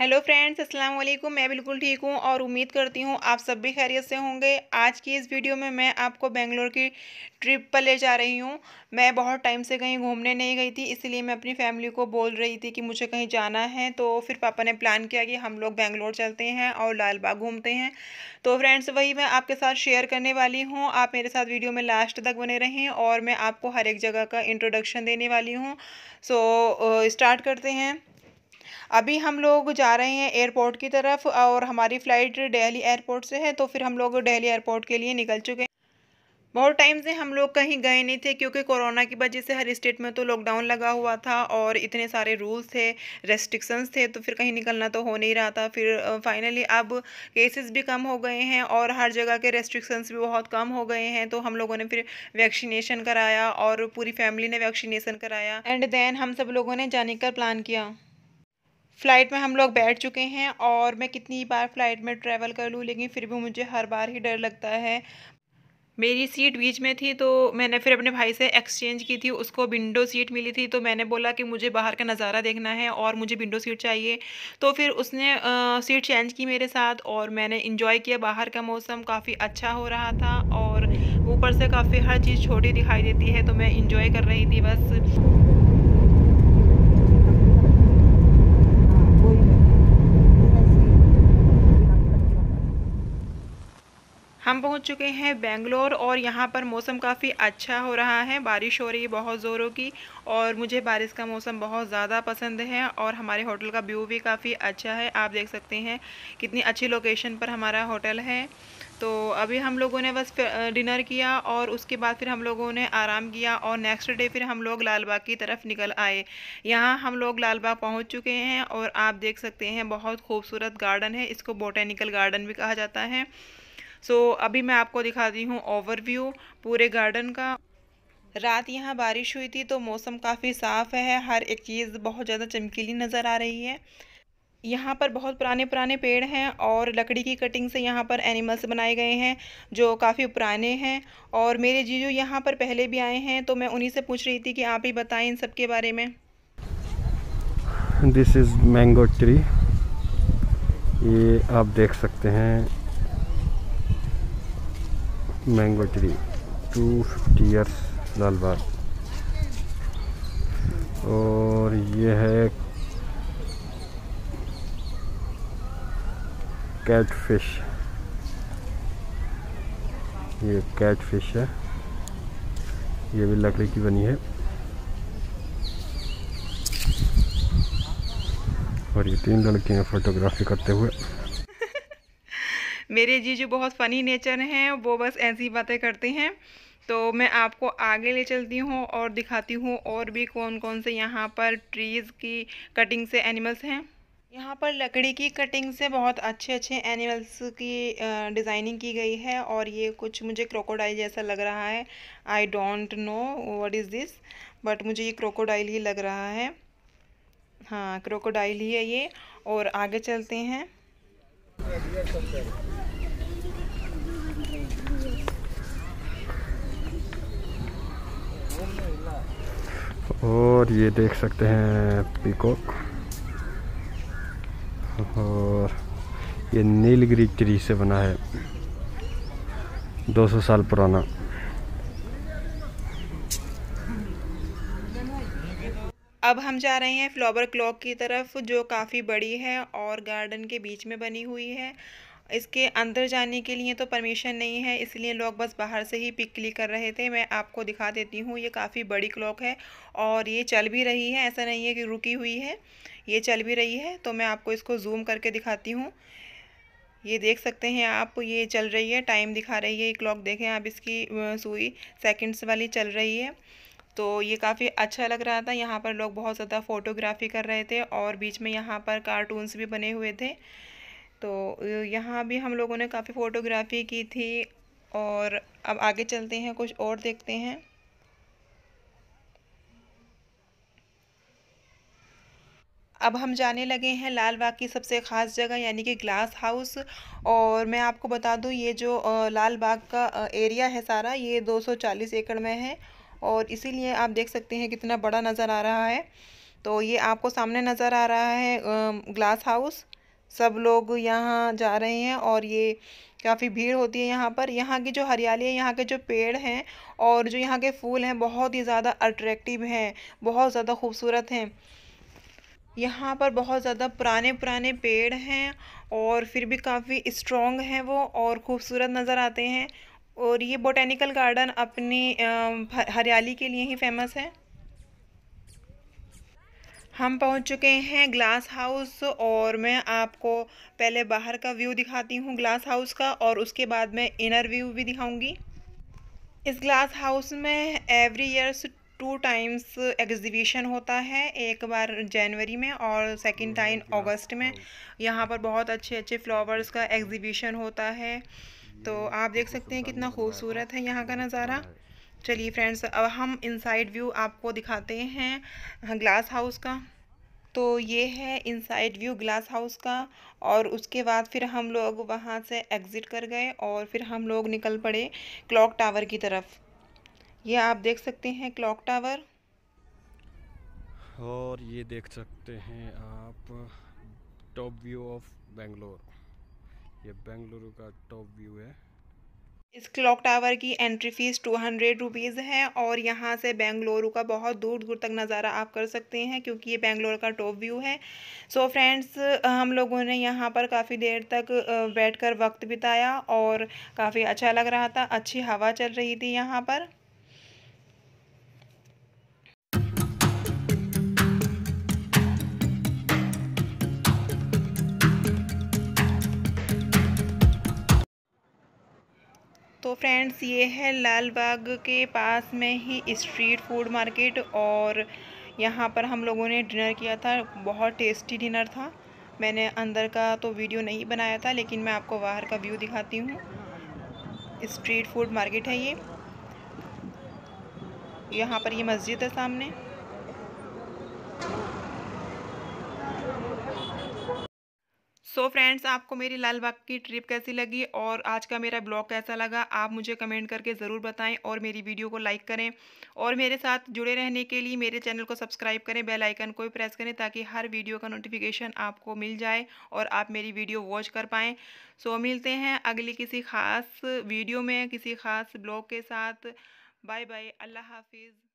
hello friends अस्सलाम वालेकुम मैं बिल्कुल ठीक हूँ और उम्मीद करती हूँ आप सब भी खैरियत से होंगे आज की इस वीडियो में मैं आपको बेंगलोर की ट्रिप पर ले जा रही हूँ मैं बहुत टाइम से कहीं घूमने नहीं गई थी इसलिए मैं अपनी फैमिली को बोल रही थी कि मुझे कहीं जाना है तो फिर पापा ने प्लान किया कि हम लोग बेंगलोर चलते हैं और लाल बाग घूमते हैं तो फ्रेंड्स वही मैं आपके साथ शेयर करने वाली हूँ आप मेरे साथ वीडियो में लास्ट तक बने रहें और मैं आपको हर एक जगह का इंट्रोडक्शन देने वाली हूँ सो स्टार्ट करते हैं अभी हम लोग जा रहे हैं एयरपोर्ट की तरफ और हमारी फ़्लाइट दिल्ली एयरपोर्ट से है तो फिर हम लोग दिल्ली एयरपोर्ट के लिए निकल चुके हैं बहुत टाइम से हम लोग कहीं गए नहीं थे क्योंकि कोरोना की वजह से हर स्टेट में तो लॉकडाउन लगा हुआ था और इतने सारे रूल्स थे रेस्ट्रिक्शंस थे तो फिर कहीं निकलना तो हो नहीं रहा था फिर फाइनली अब केसेस भी कम हो गए हैं और हर जगह के रेस्ट्रिक्शंस भी बहुत कम हो गए हैं तो हम लोगों ने फिर वैक्सीनेशन कराया और पूरी फैमिली ने वैक्सीनेशन कराया एंड देन हम सब लोगों ने जाने का प्लान किया फ़्लाइट में हम लोग बैठ चुके हैं और मैं कितनी बार फ़्लाइट में ट्रैवल कर लूँ लेकिन फिर भी मुझे हर बार ही डर लगता है मेरी सीट बीच में थी तो मैंने फिर अपने भाई से एक्सचेंज की थी उसको विंडो सीट मिली थी तो मैंने बोला कि मुझे बाहर का नज़ारा देखना है और मुझे विंडो सीट चाहिए तो फिर उसने आ, सीट चेंज की मेरे साथ और मैंने इन्जॉय किया बाहर का मौसम काफ़ी अच्छा हो रहा था और ऊपर से काफ़ी हर चीज़ छोटी दिखाई देती है तो मैं इन्जॉय कर रही थी बस पहुंच चुके हैं बेंगलोर और यहाँ पर मौसम काफ़ी अच्छा हो रहा है बारिश हो रही है बहुत ज़ोरों की और मुझे बारिश का मौसम बहुत ज़्यादा पसंद है और हमारे होटल का व्यू भी काफ़ी अच्छा है आप देख सकते हैं कितनी अच्छी लोकेशन पर हमारा होटल है तो अभी हम लोगों ने बस डिनर किया और उसके बाद फिर हम लोगों ने आराम किया और नेक्स्ट डे फिर हम लोग लाल बाग की तरफ निकल आए यहाँ हम लोग लाल बाग पहुँच चुके हैं और आप देख सकते हैं बहुत खूबसूरत गार्डन है इसको बोटेनिकल गार्डन भी कहा जाता है सो so, अभी मैं आपको दिखा रही हूँ ओवरव्यू पूरे गार्डन का रात यहाँ बारिश हुई थी तो मौसम काफ़ी साफ़ है हर एक चीज़ बहुत ज़्यादा चमकीली नज़र आ रही है यहाँ पर बहुत पुराने पुराने पेड़ हैं और लकड़ी की कटिंग से यहाँ पर एनिमल्स बनाए गए हैं जो काफ़ी पुराने हैं और मेरे जीजू यहाँ पर पहले भी आए हैं तो मैं उन्हीं से पूछ रही थी कि आप ही बताएं इन सब के बारे में दिस इज़ मैंगो ट्री ये आप देख सकते हैं tree to 250 years Lal Bagh और ये है कैट फिश ये कैट फिश है ये भी लकड़ी की बनी है और ये तीन लड़के हैं फोटोग्राफी करते हुए मेरे जी जो बहुत फ़नी नेचर हैं वो बस ऐसी बातें करते हैं तो मैं आपको आगे ले चलती हूँ और दिखाती हूँ और भी कौन कौन से यहाँ पर ट्रीज़ की कटिंग से एनिमल्स हैं यहाँ पर लकड़ी की कटिंग से बहुत अच्छे अच्छे एनिमल्स की डिज़ाइनिंग की गई है और ये कुछ मुझे क्रोकोडाइल जैसा लग रहा है I don't know what is this but मुझे ये क्रोकोडाइल ही लग रहा है हाँ क्रोकोडाइल ही है ये और आगे चलते हैं और ये देख सकते हैं पीकॉक और ये नीलगिरी ट्री से बना है 200 साल पुराना अब हम जा रहे हैं फ्लावर क्लॉक की तरफ जो काफ़ी बड़ी है और गार्डन के बीच में बनी हुई है इसके अंदर जाने के लिए तो परमिशन नहीं है इसलिए लोग बस बाहर से ही पिक क्लिक कर रहे थे मैं आपको दिखा देती हूँ ये काफ़ी बड़ी क्लॉक है और ये चल भी रही है ऐसा नहीं है कि रुकी हुई है ये चल भी रही है तो मैं आपको इसको जूम करके दिखाती हूँ ये देख सकते हैं आप ये चल रही है टाइम दिखा रही है ये क्लॉक देखें आप इसकी सुई सेकेंड्स वाली चल रही है तो ये काफ़ी अच्छा लग रहा था यहाँ पर लोग बहुत ज़्यादा फ़ोटोग्राफी कर रहे थे और बीच में यहाँ पर कार्टून्स भी बने हुए थे तो यहाँ भी हम लोगों ने काफ़ी फ़ोटोग्राफ़ी की थी और अब आगे चलते हैं कुछ और देखते हैं अब हम जाने लगे हैं लाल बाग की सबसे ख़ास जगह यानी कि ग्लास हाउस और मैं आपको बता दूं ये जो लाल बाग का एरिया है सारा ये 240 एकड़ में है और इसीलिए आप देख सकते हैं कितना बड़ा नज़र आ रहा है तो ये आपको सामने नज़र आ रहा है ग्लास हाउस सब लोग यहाँ जा रहे हैं और ये काफ़ी भीड़ होती है यहाँ पर यहाँ की जो हरियाली है यहाँ के जो पेड़ हैं और जो यहाँ के फूल हैं बहुत ही ज़्यादा अट्रैक्टिव हैं बहुत ज़्यादा खूबसूरत हैं यहाँ पर बहुत ज़्यादा पुराने पुराने पेड़ हैं और फिर भी काफ़ी स्ट्रॉन्ग हैं वो और ख़ूबसूरत नज़र आते हैं और ये बोटेनिकल गार्डन अपनी हरियाली के लिए ही फेमस है हम पहुंच चुके हैं ग्लास हाउस और मैं आपको पहले बाहर का व्यू दिखाती हूँ ग्लास हाउस का और उसके बाद मैं इनर व्यू भी दिखाऊंगी इस ग्लास हाउस में every years two times exhibition होता है एक बार जनवरी में और सेकंड टाइम अगस्त में यहाँ पर बहुत अच्छे अच्छे फ्लावर्स का एग्जीबिशन होता है तो आप देख सकते हैं कितना खूबसूरत है यहाँ का नज़ारा चलिए फ्रेंड्स अब हम इनसाइड व्यू आपको दिखाते हैं ग्लास हाउस का तो ये है इनसाइड व्यू ग्लास हाउस का और उसके बाद फिर हम लोग वहाँ से एग्ज़िट कर गए और फिर हम लोग निकल पड़े क्लॉक टावर की तरफ ये आप देख सकते हैं क्लॉक टावर और ये देख सकते हैं आप टॉप व्यू ऑफ बेंगलोर ये बेंगलुरु का टॉप व्यू है इस क्लॉक टावर की entry fees two hundred rupees है और यहाँ से बेंगलुरु का बहुत दूर दूर तक नज़ारा आप कर सकते हैं क्योंकि ये बेंगलोर का टॉप व्यू है सो so फ्रेंड्स हम लोगों ने यहाँ पर काफ़ी देर तक बैठकर वक्त बिताया और काफ़ी अच्छा लग रहा था अच्छी हवा चल रही थी यहाँ पर फ्रेंड्स ये है लाल बाग के पास में ही स्ट्रीट फूड मार्केट और यहाँ पर हम लोगों ने डिनर किया था बहुत टेस्टी डिनर था मैंने अंदर का तो वीडियो नहीं बनाया था लेकिन मैं आपको बाहर का व्यू दिखाती हूँ स्ट्रीट फूड मार्केट है ये यहाँ पर ये मस्जिद है सामने सो so फ्रेंड्स आपको मेरी लाल बाग की ट्रिप कैसी लगी और आज का मेरा ब्लॉग कैसा लगा आप मुझे कमेंट करके ज़रूर बताएं और मेरी वीडियो को लाइक करें और मेरे साथ जुड़े रहने के लिए मेरे चैनल को सब्सक्राइब करें बेल आइकन को भी प्रेस करें ताकि हर वीडियो का नोटिफिकेशन आपको मिल जाए और आप मेरी वीडियो वॉच कर पाएँ सो so, मिलते हैं अगली किसी ख़ास वीडियो में किसी ख़ास ब्लॉग के साथ बाय बाय अल्लाह हाफिज़